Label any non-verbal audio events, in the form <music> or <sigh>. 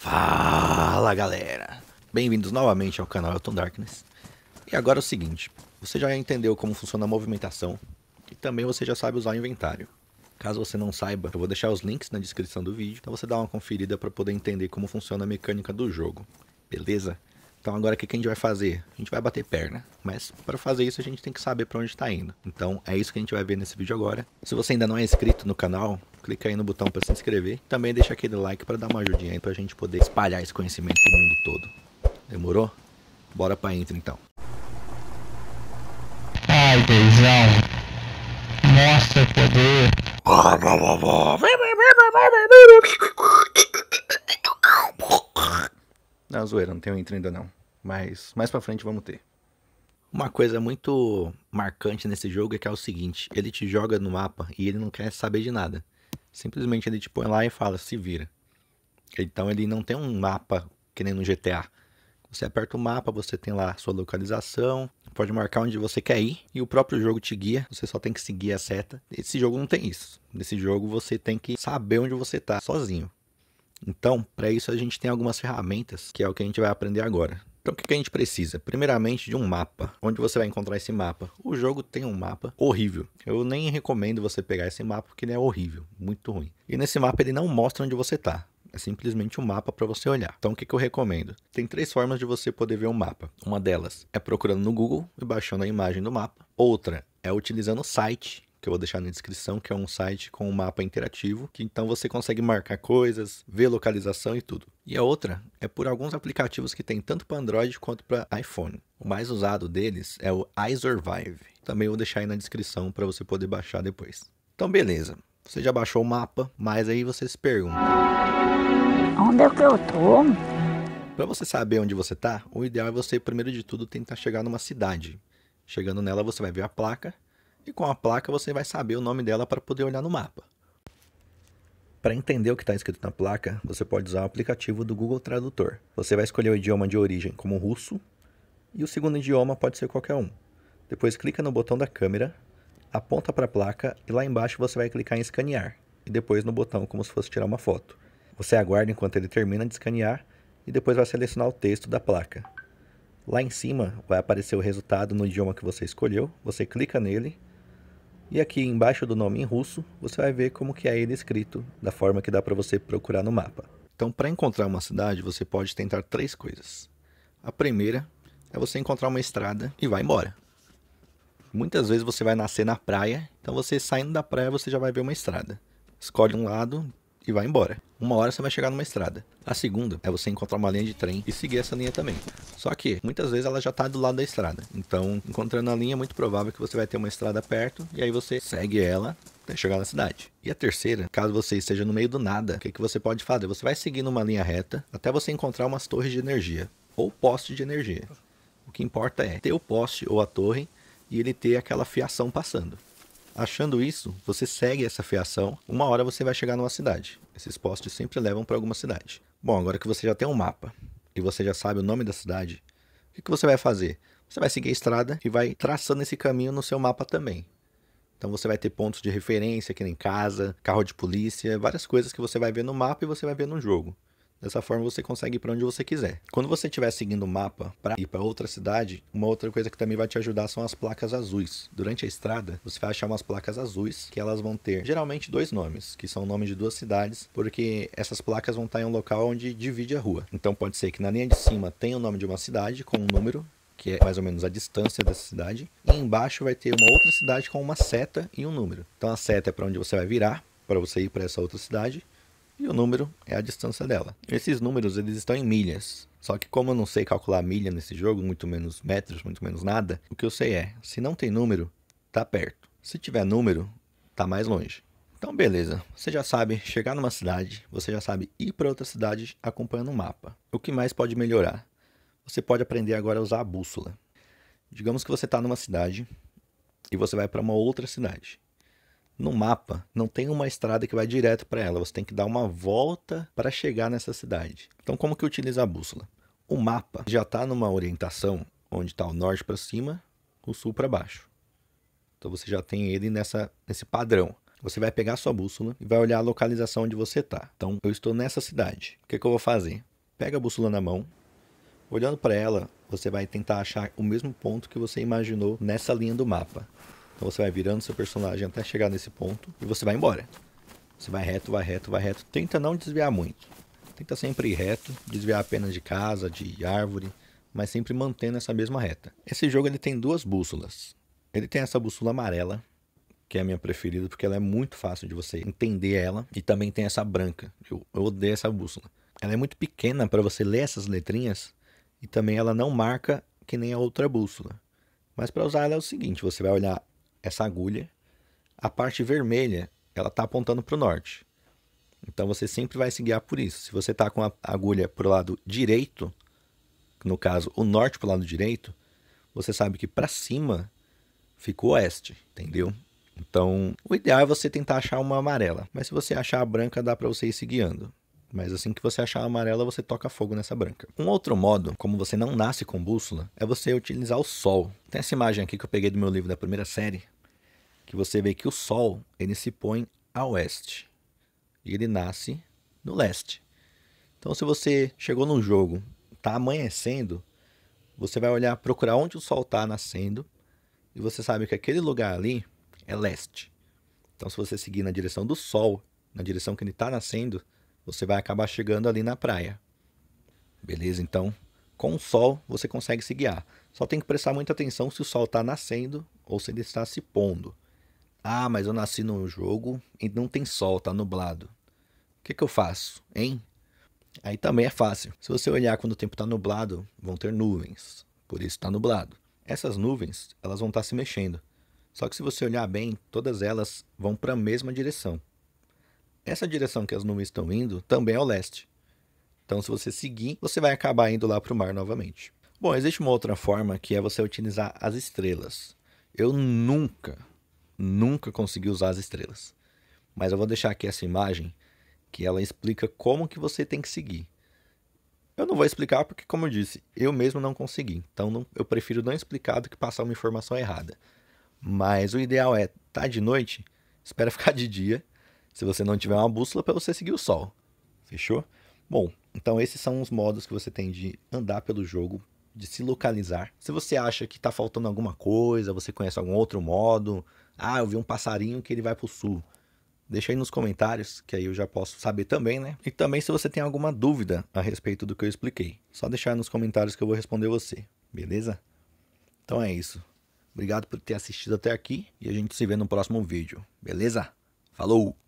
Fala galera! Bem-vindos novamente ao canal Elton Darkness. E agora é o seguinte: você já entendeu como funciona a movimentação e também você já sabe usar o inventário. Caso você não saiba, eu vou deixar os links na descrição do vídeo, então você dá uma conferida para poder entender como funciona a mecânica do jogo, beleza? Então agora o que a gente vai fazer? A gente vai bater perna, mas para fazer isso a gente tem que saber para onde está indo. Então é isso que a gente vai ver nesse vídeo agora. Se você ainda não é inscrito no canal, clica aí no botão para se inscrever. Também deixa aquele like para dar uma ajudinha aí para a gente poder espalhar esse conhecimento pro mundo todo. Demorou? Bora para intro então. Ai, Deusão, mostra poder. Não, zoeira, não tenho intro ainda não. Mas mais pra frente vamos ter. Uma coisa muito marcante nesse jogo é que é o seguinte: ele te joga no mapa e ele não quer saber de nada. Simplesmente ele te tipo, põe lá e fala, se vira. Então ele não tem um mapa que nem no GTA. Você aperta o mapa, você tem lá a sua localização, pode marcar onde você quer ir e o próprio jogo te guia, você só tem que seguir a seta. Esse jogo não tem isso. Nesse jogo você tem que saber onde você está sozinho. Então, para isso a gente tem algumas ferramentas, que é o que a gente vai aprender agora. Então o que a gente precisa? Primeiramente de um mapa. Onde você vai encontrar esse mapa? O jogo tem um mapa horrível. Eu nem recomendo você pegar esse mapa porque ele é horrível, muito ruim. E nesse mapa ele não mostra onde você está. É simplesmente um mapa para você olhar. Então, o que, que, eu recomendo? Tem três formas de você poder ver um mapa. Uma delas é procurando no Google e baixando a imagem do mapa. Outra é utilizando o site que eu vou deixar na descrição, que é um site com um mapa interativo, que então você consegue marcar coisas, ver localização e tudo. E a outra é por alguns aplicativos que tem tanto para Android quanto para iPhone. O mais usado deles é o iSurvive. Também vou deixar aí na descrição para você poder baixar depois. Então beleza, você já baixou o mapa, mas aí você se pergunta: Onde é que eu tô? Para você saber onde você está, o ideal é você primeiro de tudo tentar chegar numa cidade. Chegando nela, você vai ver a placa e com a placa você vai saber o nome dela para poder olhar no mapa. Para entender o que está escrito na placa, você pode usar o aplicativo do Google Tradutor. Você vai escolher o idioma de origem como russo e o segundo idioma pode ser qualquer um. Depois clica no botão da câmera, aponta para a placa e lá embaixo você vai clicar em escanear e depois no botão como se fosse tirar uma foto. Você aguarda enquanto ele termina de escanear e depois vai selecionar o texto da placa. Lá em cima vai aparecer o resultado no idioma que você escolheu, você clica nele e aqui embaixo do nome em russo, você vai ver como que é ele escrito, da forma que dá para você procurar no mapa. Então, para encontrar uma cidade, você pode tentar três coisas. A primeira é você encontrar uma estrada e vai embora. Muitas vezes você vai nascer na praia, então você saindo da praia você já vai ver uma estrada. Escolhe um lado, e vai embora. Uma hora você vai chegar numa estrada. A segunda é você encontrar uma linha de trem e seguir essa linha também. Só que muitas vezes ela já está do lado da estrada. Então, encontrando a linha, é muito provável que você vai ter uma estrada perto e aí você segue ela até chegar na cidade. E a terceira, caso você esteja no meio do nada, o que, que você pode fazer? Você vai seguir numa linha reta até você encontrar umas torres de energia ou poste de energia. O que importa é ter o poste ou a torre e ele ter aquela fiação passando. Achando isso, você segue essa fiação, uma hora você vai chegar numa cidade. Esses postes sempre levam para alguma cidade. Bom, agora que você já tem um mapa e você já sabe o nome da cidade, o que, que você vai fazer? Você vai seguir a estrada e vai traçando esse caminho no seu mapa também. Então você vai ter pontos de referência, que nem casa, carro de polícia, várias coisas que você vai ver no mapa e você vai ver no jogo. Dessa forma você consegue ir para onde você quiser. Quando você estiver seguindo o mapa para ir para outra cidade, uma outra coisa que também vai te ajudar são as placas azuis. Durante a estrada, você vai achar umas placas azuis que elas vão ter geralmente dois nomes, que são o nome de duas cidades, porque essas placas vão estar em um local onde divide a rua. Então pode ser que na linha de cima tenha o nome de uma cidade com um número que é mais ou menos a distância dessa cidade, e embaixo vai ter uma outra cidade com uma seta e um número. Então a seta é para onde você vai virar para você ir para essa outra cidade e o número é a distância dela. Esses números eles estão em milhas. Só que como eu não sei calcular milha nesse jogo, muito menos metros, muito menos nada, o que eu sei é, se não tem número, tá perto. Se tiver número, tá mais longe. Então beleza, você já sabe chegar numa cidade, você já sabe ir para outra cidade acompanhando o um mapa. O que mais pode melhorar? Você pode aprender agora a usar a bússola. Digamos que você está numa cidade e você vai para uma outra cidade no mapa não tem uma estrada que vai direto para ela, você tem que dar uma volta para chegar nessa cidade. Então, como que utiliza a bússola? O mapa já está numa orientação onde está o norte para cima, o sul para baixo. Então você já tem ele nessa, nesse padrão. Você vai pegar a sua bússola e vai olhar a localização onde você está. Então, eu estou nessa cidade. O que, que eu vou fazer? Pega a bússola na mão, olhando para ela, você vai tentar achar o mesmo ponto que você imaginou nessa linha do mapa. Então você vai virando seu personagem até chegar nesse ponto e você vai embora. Você vai reto, vai reto, vai reto. Tenta não desviar muito. Tenta sempre ir reto, desviar apenas de casa, de árvore, mas sempre mantendo essa mesma reta. Esse jogo ele tem duas bússolas. Ele tem essa bússola amarela, que é a minha preferida, porque ela é muito fácil de você entender ela. E também tem essa branca. Eu, eu odeio essa bússola. Ela é muito pequena para você ler essas letrinhas e também ela não marca que nem a outra bússola. Mas para usar ela é o seguinte: você vai olhar essa agulha, a parte vermelha ela está apontando para o norte. Então você sempre vai se guiar por isso. Se você está com a agulha para o lado direito, no caso o norte para o lado direito, você sabe que para cima ficou oeste, entendeu? Então o ideal é você tentar achar uma amarela, mas se você achar a branca dá para você ir se guiando mas assim que você achar a amarela, você toca fogo nessa branca. Um outro modo, como você não nasce com bússola, é você utilizar o sol. Tem essa imagem aqui que eu peguei do meu livro da primeira série, que você vê que o sol, ele se põe a oeste e ele nasce no leste. Então se você chegou no jogo, tá amanhecendo, você vai olhar, procurar onde o sol tá nascendo, e você sabe que aquele lugar ali é leste. Então se você seguir na direção do sol, na direção que ele tá nascendo, você vai acabar chegando ali na praia. Beleza? Então, com o sol você consegue se guiar. Só tem que prestar muita atenção se o sol está nascendo ou se ele está se pondo. Ah, mas eu nasci no jogo e não tem sol, tá nublado. O que, que eu faço, hein? Aí também é fácil. Se você olhar quando o tempo está nublado, vão ter nuvens. Por isso está nublado. Essas nuvens, elas vão estar tá se mexendo. Só que se você olhar bem, todas elas vão para a mesma direção. Essa direção que as nuvens estão indo também é o leste. Então, se você seguir, você vai acabar indo lá para o mar novamente. Bom, existe uma outra forma que é você utilizar as estrelas. Eu nunca, nunca consegui usar as estrelas. Mas eu vou deixar aqui essa imagem que ela explica como que você tem que seguir. Eu não vou explicar porque, como eu disse, eu mesmo não consegui. Então, não, eu prefiro não explicar do que passar uma informação errada. Mas o ideal é, tá de noite, espera <laughs> ficar de dia se você não tiver uma bússola para você seguir o sol. Fechou? Bom, então esses são os modos que você tem de andar pelo jogo, de se localizar. Se você acha que está faltando alguma coisa, você conhece algum outro modo, ah, eu vi um passarinho que ele vai para o sul. Deixa aí nos comentários, que aí eu já posso saber também, né? E também se você tem alguma dúvida a respeito do que eu expliquei, só deixar nos comentários que eu vou responder você, beleza? Então é isso. Obrigado por ter assistido até aqui e a gente se vê no próximo vídeo, beleza? Falou!